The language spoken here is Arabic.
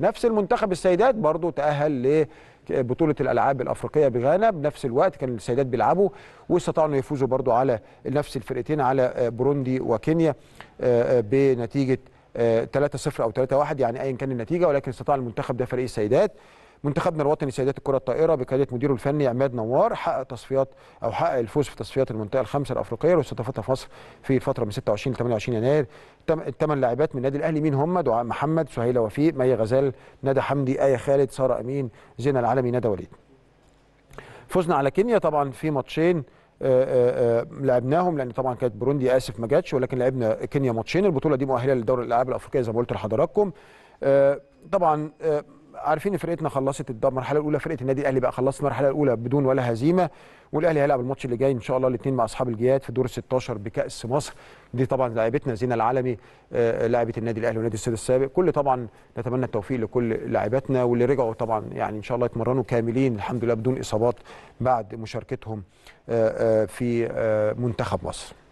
نفس المنتخب السيدات برضو تأهل لبطولة الألعاب الأفريقية بغانا بنفس الوقت كان السيدات بيلعبوا واستطاعوا أن يفوزوا برضو على نفس الفرقتين على آه، بروندي وكينيا آه، آه، بنتيجة 3-0 أو 3-1 يعني أيا كان النتيجة ولكن استطاع المنتخب ده فريق السيدات منتخبنا الوطني سيدات الكره الطائره بقياده مديره الفني عماد نوار حقق تصفيات او حقق الفوز في تصفيات المنطقه الخمسه الافريقيه اللي استضافتها مصر في الفتره من 26 ل 28 يناير الثمان لاعبات من النادي الاهلي مين هم دعاء محمد سهيله وفيق مي غزال ندى حمدي ايه خالد ساره امين زينه العالمي ندى وليد فزنا على كينيا طبعا في ماتشين آه، آه، آه، لعبناهم لان طبعا كانت بروندي اسف ما جاتش ولكن لعبنا كينيا ماتشين البطوله دي مؤهله لدوري الالعاب الافريقيه زي ما قلت لحضراتكم طبعا عارفين ان فرقتنا خلصت المرحله الاولى فرقه النادي الاهلي بقى خلصت المرحله الاولى بدون ولا هزيمه والاهلي هيلعب الماتش اللي جاي ان شاء الله الاثنين مع اصحاب الجياد في دور 16 بكاس مصر دي طبعا لاعبتنا زينه العالمي آه، لاعبه النادي الاهلي ونادي السيد السابق كل طبعا نتمنى التوفيق لكل لاعباتنا واللي رجعوا طبعا يعني ان شاء الله يتمرنوا كاملين الحمد لله بدون اصابات بعد مشاركتهم آه، آه، في منتخب مصر